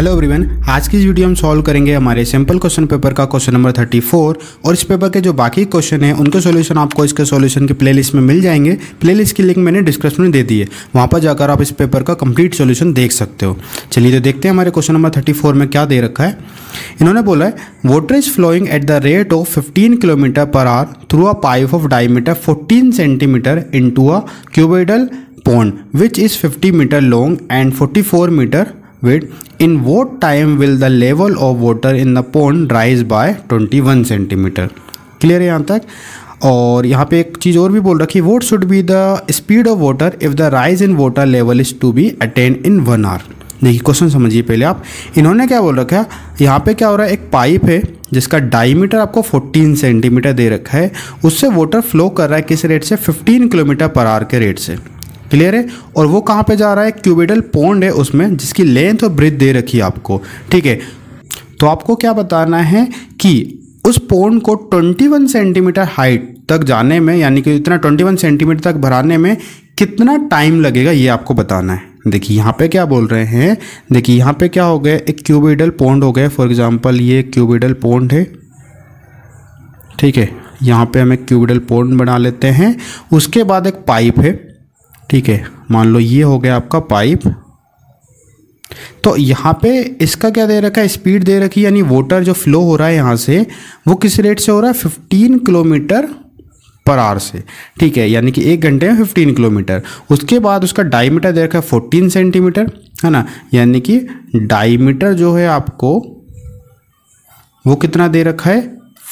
hello everyone आज की इस वीडियो हम सॉल्व करेंगे हमारे सिंपल क्वेश्चन पेपर का क्वेश्चन नंबर 34 और इस पेपर के जो बाकी क्वेश्चन हैं उनके सॉल्यूशन आपको इसके सॉल्यूशन के प्लेलिस्ट में मिल जाएंगे प्लेलिस्ट की लिंक मैंने डिस्क्रिप्शन में दे दी है वहाँ पर जाकर आप इस पेपर का कंप्लीट सोल्यूशन देख सकते हो चलिए तो देखते हैं हमारे क्वेश्चन नंबर थर्टी में क्या दे रखा है इन्होंने बोला है water is flowing at the rate of fifteen kilometre per hour through a pipe of diameter fourteen centimetre in a cuboidal pond which is 50 metre long and 44 metre in what time will the level of of in the pond rise rise twenty 21 centimetre clear है यहाँ तक और यहाँ पे एक चीज़ और भी बोल रखी what should be the speed of water if the rise in water level is to be attend in one hour देखिए क्वेश्चन समझिए पहले आप इन्होंने क्या बोल रखा है यहाँ पे क्या हो रहा है एक पाइप है जिसका डायमीटर आपको 14 सेंटीमीटर दे रखा है उससे वाटर फ्लो कर रहा है किस रेट से 15 किलोमीटर पर आवर के रेट से क्लियर है और वो कहाँ पे जा रहा है क्यूबिडल पोंड है उसमें जिसकी लेंथ और ब्रिथ दे रखी है आपको ठीक है तो आपको क्या बताना है कि उस पोंड को 21 सेंटीमीटर हाइट तक जाने में यानी कि इतना 21 सेंटीमीटर तक भराने में कितना टाइम लगेगा ये आपको बताना है देखिए यहाँ पे क्या बोल रहे हैं देखिए यहाँ पे क्या हो गया एक क्यूबिडल पोंड हो गया फॉर एग्जांपल ये क्यूबिडल पोंड है ठीक है यहाँ पे हम एक क्यूबिडल पोंड बना लेते हैं उसके बाद एक पाइप है ठीक है मान लो ये हो गया आपका पाइप तो यहाँ पे इसका क्या दे रखा है स्पीड दे रखी है यानी वाटर जो फ्लो हो रहा है यहाँ से वो किस रेट से हो रहा है फिफ्टीन किलोमीटर पर आवर से ठीक है यानी कि एक घंटे में फिफ्टीन किलोमीटर उसके बाद उसका डायमीटर दे रखा है फोर्टीन सेंटीमीटर है ना यानी कि डायमीटर जो है आपको वो कितना दे रखा है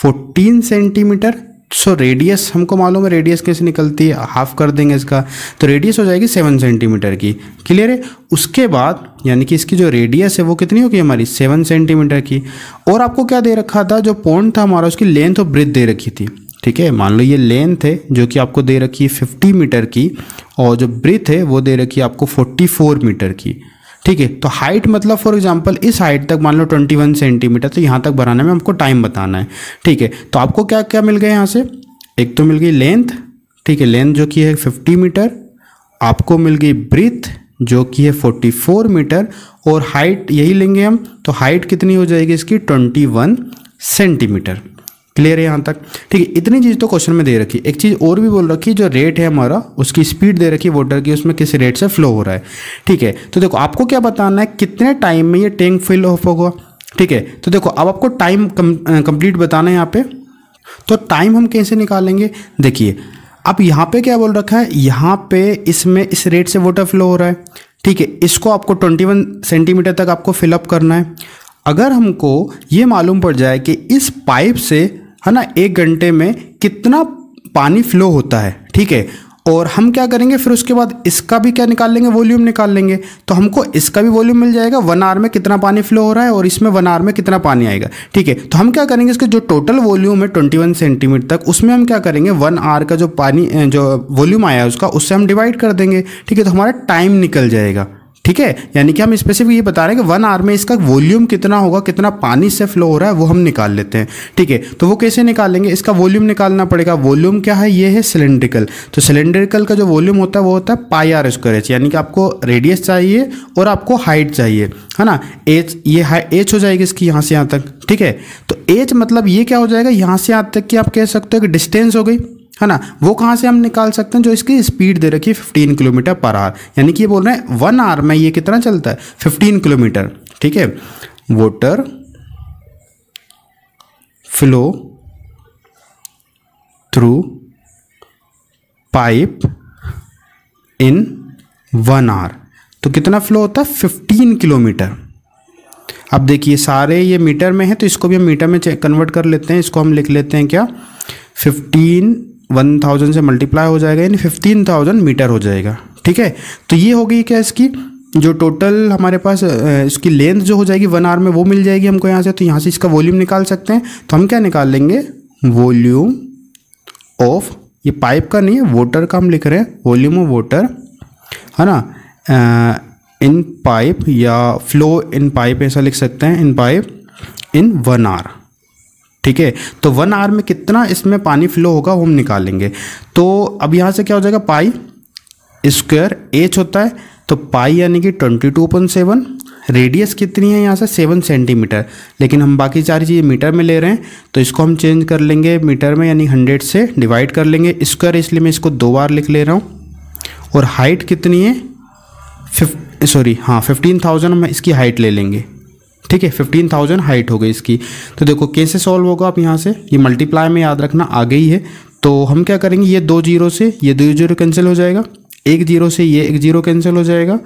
फोर्टीन सेंटीमीटर सो रेडियस हमको मालूम है रेडियस कैसे निकलती है हाफ कर देंगे इसका तो रेडियस हो जाएगी सेवन सेंटीमीटर की क्लियर है उसके बाद यानी कि इसकी जो रेडियस है वो कितनी होगी हमारी सेवन सेंटीमीटर की और आपको क्या दे रखा था जो पॉइंट था हमारा उसकी लेंथ और ब्रिथ दे रखी थी ठीक है मान लो ये लेंथ है जो कि आपको दे रखी है फिफ्टी मीटर की और जो ब्रिथ है वो दे रखी है आपको फोर्टी फोर मीटर की ठीक है तो हाइट मतलब फॉर एग्जाम्पल इस हाइट तक मान लो 21 सेंटीमीटर तो यहाँ तक बनाने में हमको टाइम बताना है ठीक है तो आपको क्या क्या मिल गया यहाँ से एक तो मिल गई लेंथ ठीक है लेंथ जो कि है फिफ्टी मीटर आपको मिल गई ब्रिथ जो कि है 44 मीटर और हाइट यही लेंगे हम तो हाइट कितनी हो जाएगी इसकी 21 सेंटीमीटर क्लियर है यहाँ तक ठीक है इतनी चीज़ तो क्वेश्चन में दे रखी एक चीज़ और भी बोल रखी जो रेट है हमारा उसकी स्पीड दे रखी वोटर की उसमें किस रेट से फ्लो हो रहा है ठीक है तो देखो आपको क्या बताना है कितने टाइम में ये टैंक फिल ऑफ होगा ठीक है तो देखो अब आपको टाइम कंप्लीट बताना है यहाँ पे तो टाइम हम कैसे निकालेंगे देखिए अब यहाँ पे क्या बोल रखा है यहाँ पे इसमें इस रेट से वोटर फ्लो हो रहा है ठीक है इसको आपको 21 सेंटीमीटर तक आपको फिलअप करना है अगर हमको ये मालूम पड़ जाए कि इस पाइप से है ना एक घंटे में कितना पानी फ्लो होता है ठीक है और हम क्या करेंगे फिर उसके बाद इसका भी क्या निकाल लेंगे वॉल्यूम निकाल लेंगे तो हमको इसका भी वॉल्यूम मिल जाएगा वन आर में कितना पानी फ्लो हो रहा है और इसमें वन आर में कितना पानी आएगा ठीक है तो हम क्या करेंगे इसके जो टोटल वॉल्यूम है ट्वेंटी वन सेंटीमीटर तक उसमें हम क्या करेंगे वन आर का जो पानी जो वॉल्यूम आया है उसका उससे हम डिवाइड कर देंगे ठीक है तो हमारा टाइम निकल जाएगा ठीक है यानी कि हम स्पेसिफिक ये बता रहे हैं कि वन आर में इसका वॉल्यूम कितना होगा कितना पानी से फ्लो हो रहा है वो हम निकाल लेते हैं ठीक है तो वो कैसे निकालेंगे इसका वॉल्यूम निकालना पड़ेगा वॉल्यूम क्या है ये है सिलेंड्रिकल तो सिलेंड्रिकल का जो वॉल्यूम होता है वो होता है पाई आर स्क्वायर एच यानी कि आपको रेडियस चाहिए और आपको हाइट चाहिए है ना एच ये एच हो जाएगी इसकी यहाँ से यहाँ तक ठीक है तो एच मतलब ये क्या हो जाएगा यहाँ से यहाँ तक कि आप कह सकते हो कि डिस्टेंस हो गई है ना वो कहाँ से हम निकाल सकते हैं जो इसकी स्पीड दे रखी है फिफ्टीन किलोमीटर पर आवर यानी कि ये बोल रहे हैं वन आवर में ये कितना चलता है फिफ्टीन किलोमीटर ठीक है water flow through pipe in one hour तो कितना फ्लो होता है फिफ्टीन किलोमीटर अब देखिए सारे ये मीटर में है तो इसको भी हम मीटर में कन्वर्ट कर लेते हैं इसको हम लिख लेते हैं क्या फिफ्टीन वन थाउजेंड से मल्टीप्लाई हो जाएगा यानी फिफ्टीन थाउजेंड मीटर हो जाएगा ठीक है तो ये होगी क्या इसकी जो टोटल हमारे पास इसकी लेंथ जो हो जाएगी वन आर में वो मिल जाएगी हमको यहाँ से तो यहाँ से इसका वॉल्यूम निकाल सकते हैं तो हम क्या निकाल लेंगे वॉल्यूम ऑफ ये पाइप का नहीं है वोटर का हम लिख रहे हैं वॉल्यूम ऑफ वोटर है ना इन पाइप या फ्लो इन पाइप ऐसा लिख सकते हैं in pipe in one hour ठीक है तो वन आवर में कितना इसमें पानी फ्लो होगा वो हम निकालेंगे तो अब यहाँ से क्या हो जाएगा पाई स्क्वायर एच होता है तो पाई यानी कि twenty two point seven radius कितनी है यहाँ से सेवन सेंटीमीटर लेकिन हम बाकी सारी चीज़ें मीटर में ले रहे हैं तो इसको हम चेंज कर लेंगे मीटर में यानी हंड्रेड से डिवाइड कर लेंगे स्क्वायर इसलिए मैं इसको दो बार लिख ले रहा हूँ और हाइट कितनी है फिफ सॉरी हाँ फिफ्टीन थाउजेंड हम इसकी हाइट ले लेंगे ठीक है फिफ्टीन थाउजेंड हाइट हो गई इसकी तो देखो कैसे सॉल्व होगा आप यहाँ से ये मल्टीप्लाई में याद रखना आ गई है तो हम क्या करेंगे ये दो जीरो से ये दो जीरो कैंसिल हो जाएगा एक जीरो से ये एक जीरो कैंसिल हो जाएगा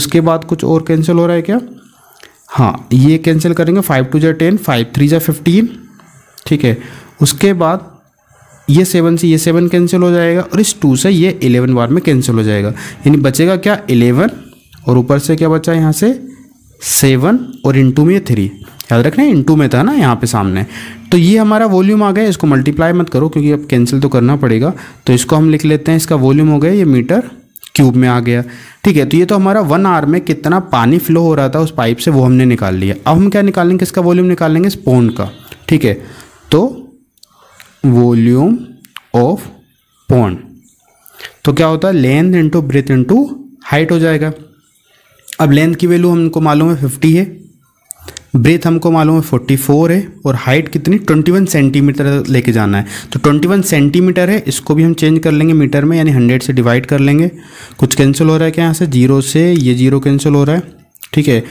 उसके बाद कुछ और कैंसिल हो रहा है क्या हाँ ये कैंसिल करेंगे फाइव टू जै टेन फाइव थ्री जै फिफ्टीन ठीक है उसके बाद ये सेवन से ये सेवन कैंसिल हो जाएगा और इस टू से ये इलेवन बार में कैंसिल हो जाएगा यानी बचेगा क्या इलेवन और ऊपर से क्या बचा यहाँ से सेवन और इंटू में थ्री याद रखना इंटू में था ना यहाँ पे सामने तो ये हमारा वॉल्यूम आ गया इसको मल्टीप्लाई मत करो क्योंकि अब कैंसिल तो करना पड़ेगा तो इसको हम लिख लेते हैं इसका वॉल्यूम हो गया ये मीटर क्यूब में आ गया ठीक है तो ये तो हमारा वन आर में कितना पानी फ्लो हो रहा था उस पाइप से वो हमने निकाल लिया अब हम क्या निकालेंगे इसका वॉल्यूम निकालेंगे स्पोन का ठीक है तो वॉल्यूम ऑफ पोन तो क्या होता है length into breadth into height हो जाएगा अब लेंथ की वैल्यू हमको मालूम है फिफ्टी है ब्रेथ हमको मालूम है फोर्टी फोर है और हाइट कितनी ट्वेंटी वन सेंटीमीटर लेके जाना है तो ट्वेंटी वन सेंटीमीटर है इसको भी हम चेंज कर लेंगे मीटर में यानी हंड्रेड से डिवाइड कर लेंगे कुछ कैंसिल हो रहा है क्या यहाँ से जीरो से ये जीरो कैंसिल हो रहा है ठीक है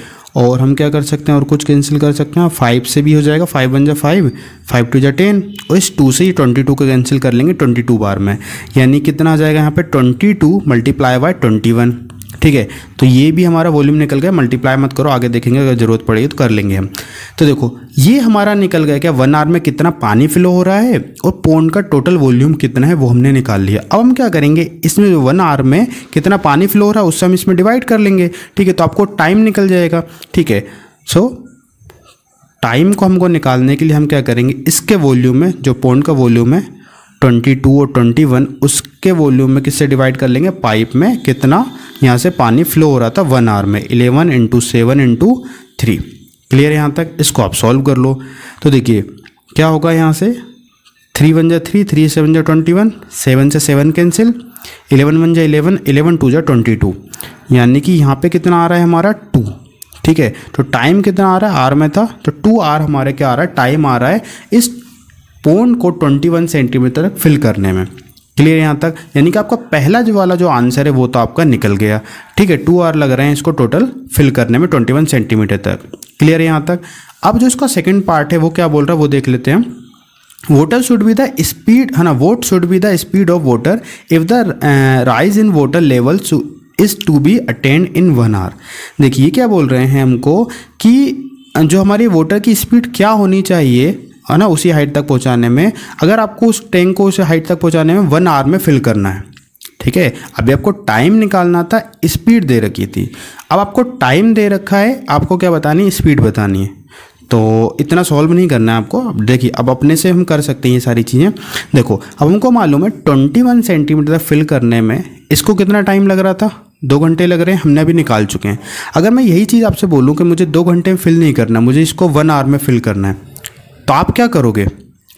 और हम क्या कर सकते हैं और कुछ कैंसिल कर सकते हैं फाइव से भी हो जाएगा फाइव वन जा फाइव फाइव टू जा टेन और इस टू से ही ट्वेंटी टू को कैंसिल कर लेंगे ट्वेंटी टू बार में यानी कितना आ जाएगा यहाँ पे twenty two multiply by twenty one ठीक है तो ये भी हमारा वॉल्यूम निकल गया मल्टीप्लाई मत करो आगे देखेंगे अगर जरूरत पड़ेगी तो कर लेंगे हम तो देखो ये हमारा निकल गया क्या वन आर में कितना पानी फ्लो हो रहा है और पोन का टोटल वॉल्यूम कितना है वो हमने निकाल लिया अब हम क्या करेंगे इसमें वन आर में कितना पानी फ्लो हो रहा है उससे हम इसमें डिवाइड कर लेंगे ठीक है तो आपको टाइम निकल जाएगा ठीक है सो टाइम को हमको निकालने के लिए हम क्या करेंगे इसके वॉल्यूम में जो पोन का वॉल्यूम है ट्वेंटी टू और ट्वेंटी वन उसके वॉल्यूम में किससे डिवाइड कर लेंगे पाइप में कितना यहाँ से पानी फ्लो हो रहा था वन आवर में eleven into seven into three clear यहाँ तक इसको आप सॉल्व कर लो तो देखिए क्या होगा यहाँ से three one J three three seven J twenty one seven से seven cancel eleven one J eleven eleven two J twenty two यानी कि यहाँ पे कितना आ रहा है हमारा टू ठीक है तो टाइम कितना आ रहा है आर में था तो टू आर हमारे क्या आ रहा है टाइम आ रहा है इस पोन को ट्वेंटी वन सेंटीमीटर तक फिल करने में क्लियर यहाँ तक यानी कि आपका पहला जो वाला जो आंसर है वो तो आपका निकल गया ठीक है टू आर लग रहे हैं इसको टोटल फिल करने में ट्वेंटी वन सेंटीमीटर तक क्लियर यहाँ तक अब जो इसका सेकेंड पार्ट है वो क्या बोल रहा है वो देख लेते हैं water should be the speed है ना what should be the speed of water if the rise in water level is to be attend in one hour देखिए क्या बोल रहे हैं हमको कि जो हमारी वोटर की स्पीड क्या होनी चाहिए है ना उसी हाइट तक पहुंचाने में अगर आपको उस टैंक को उस हाइट तक पहुंचाने में वन आवर में फिल करना है ठीक है अभी आपको टाइम निकालना था स्पीड दे रखी थी अब आपको टाइम दे रखा है आपको क्या बतानी है स्पीड बतानी है तो इतना सॉल्व नहीं करना है आपको देखिए अब अपने से हम कर सकते हैं ये सारी चीज़ें देखो अब हमको मालूम है ट्वेंटी वन सेंटीमीटर तक फिल करने में इसको कितना टाइम लग रहा था दो घंटे लग रहे हैं हमने अभी निकाल चुके हैं अगर मैं यही चीज़ आपसे बोलूँ कि मुझे दो घंटे में फिल नहीं करना मुझे इसको वन आवर में फिल करना है तो आप क्या करोगे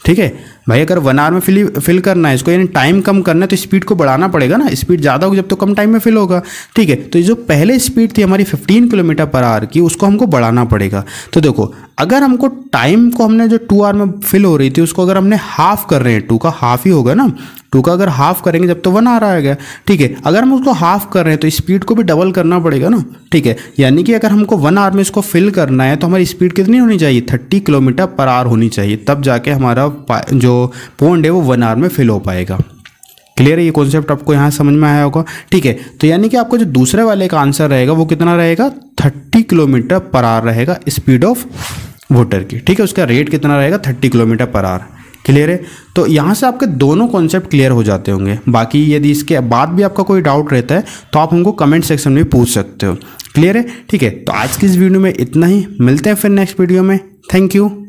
ठीक है भाई अगर वन आवर में फिल फिल करना है इसको यानी टाइम कम करना है तो स्पीड को बढ़ाना पड़ेगा ना स्पीड ज़्यादा होगी जब तो कम टाइम में फिल होगा ठीक है तो जो पहले स्पीड थी हमारी फिफ्टीन किलोमीटर पर आवर की उसको हमको बढ़ाना पड़ेगा तो देखो अगर हमको टाइम को हमने जो टू आवर में फिल हो रही थी उसको अगर हमने हाफ कर रहे हैं टू का हाफ ही होगा ना टू का अगर हाफ करेंगे जब तो वन आ रहा है ठीक है अगर हम उसको हाफ कर रहे हैं तो स्पीड को भी डबल करना पड़ेगा ना ठीक है यानी कि अगर हमको वन आवर में इसको फिल करना है तो हमारी स्पीड कितनी होनी चाहिए थर्टी किलोमीटर पर आवर होनी चाहिए तब जाके हमारा जो पोन्ड है वो वन आवर में फिल हो पाएगा क्लियर है ये कॉन्सेप्ट आपको यहाँ समझ में आया होगा ठीक है तो यानी कि आपको जो दूसरे वाले का आंसर रहेगा वो कितना रहेगा थर्टी किलोमीटर पर आवर रहेगा स्पीड ऑफ वोटर की ठीक है उसका रेट कितना रहेगा thirty kilometre per hour clear है तो यहाँ से आपके दोनों कॉन्सेप्ट क्लियर हो जाते होंगे बाकी यदि इसके बाद भी आपका कोई डाउट रहता है तो आप हमको कमेंट सेक्शन में पूछ सकते हो क्लियर है ठीक है तो आज की इस वीडियो में इतना ही मिलते हैं फिर नेक्स्ट वीडियो में थैंक यू